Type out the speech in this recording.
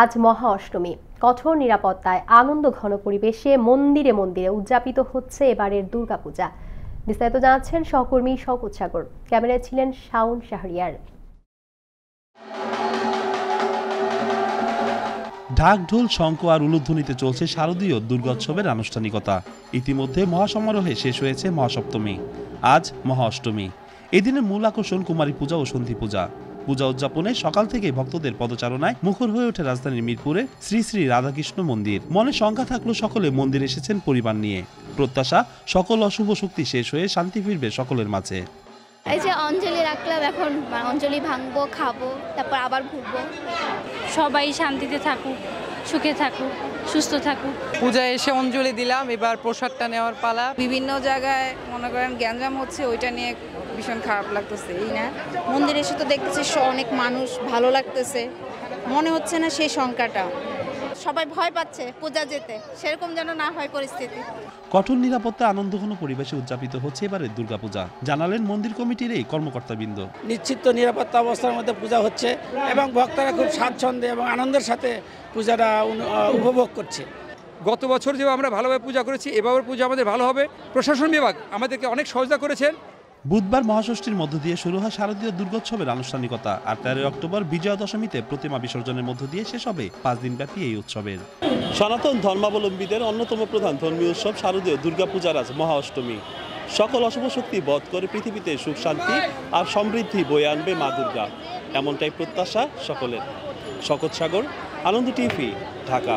আজ মহা অষ্টমী কঠোর নিরাপত্তায় আনন্দ ঘন পরিবেশে মন্দিরে মন্দিরে উদযাপিত হচ্ছে এবারের দুর্গাপূজা বিস্তারিত জানাচ্ছেন সহকর্মী শকুত সাগর ক্যামেরায় ছিলেন শাউন শাহরিয়ার ঢাক ঢোল শঙ্খ আর উলুধ্বনিতে চলছে শারদীয় দুর্গোৎসবের আনুষ্ঠানিকতা ইতিমধ্যে মহাসমারোহে শেষ হয়েছে মহাসপ্তমী আজ মহা অষ্টমী এদিনের মূল আকর্ষণ কুমারী পূজা ও সন্ধি পূজা পূজা উদযাপনে সকাল থেকে ভক্তদের পদচারণায় মুখর হয়ে ওঠে রাজধানীর মিরপুরে শ্রী শ্রী রাধাকৃষ্ণ মন্দির মনে শঙ্কা থাকলো সকলে মন্দির এসেছেন পরিবার নিয়ে প্রত্যাশা সকল অশুভ শক্তি শেষ হয়ে শান্তি ফিরবে সকলের মাঝে এই যে অঞ্জলি রাখলাম এখন অঞ্জলি ভাঙবো খাবো তারপর আবার ঘুরবো সবাই শান্তিতে থাকুক সুখে থাকুক সুস্থ থাকুক পূজা এসে অঞ্জলি দিলাম এবার প্রসাদটা নেওয়ার পালা বিভিন্ন জায়গায় মনে করেন গ্যাঞ্জাম হচ্ছে ওইটা নিয়ে ভীষণ খারাপ লাগতেছে এই না মন্দিরে এসে তো দেখতেছি অনেক মানুষ ভালো লাগতেছে মনে হচ্ছে না সেই সংখ্যাটা সবাই ভয় পাচ্ছে পূজা যেতে সেরকম যেন না হয় পরিস্থিতি কঠোর নিরাপত্তা আনন্দ ঘন পরিবেশে উদযাপিত হচ্ছে এবারে দুর্গাপূজা জানালেন মন্দির কমিটির এই কর্মকর্তাবৃন্দ নিশ্চিত নিরাপত্তা অবস্থার মধ্যে পূজা হচ্ছে এবং ভক্তরা খুব স্বাচ্ছন্দ্যে এবং আনন্দের সাথে পূজাটা উপভোগ করছে গত বছর যেভাবে আমরা ভালোভাবে পূজা করেছি এবারের পূজা আমাদের ভালো হবে প্রশাসন বিভাগ আমাদেরকে অনেক সহযোগিতা করেছেন বুধবার মহাষষ্ঠীর মধ্য দিয়ে শুরু হয় শারদীয় দুর্গোৎসবের আনুষ্ঠানিকতা আর তেরোই অক্টোবর বিজয়া দশমীতে প্রতিমা বিসর্জনের মধ্য দিয়ে শেষ হবে পাঁচ দিনব্যাপী এই উৎসবের সনাতন ধর্মাবলম্বীদের অন্যতম প্রধান ধর্মীয় উৎসব শারদীয় দুর্গাপূজার আজ মহা অষ্টমী সকল অশুভ শক্তি বধ করে পৃথিবীতে সুখ শান্তি আর সমৃদ্ধি বয়ে আনবে মা দুর্গা এমনটাই প্রত্যাশা সকলের শকত সাগর আনন্দ টিভি ঢাকা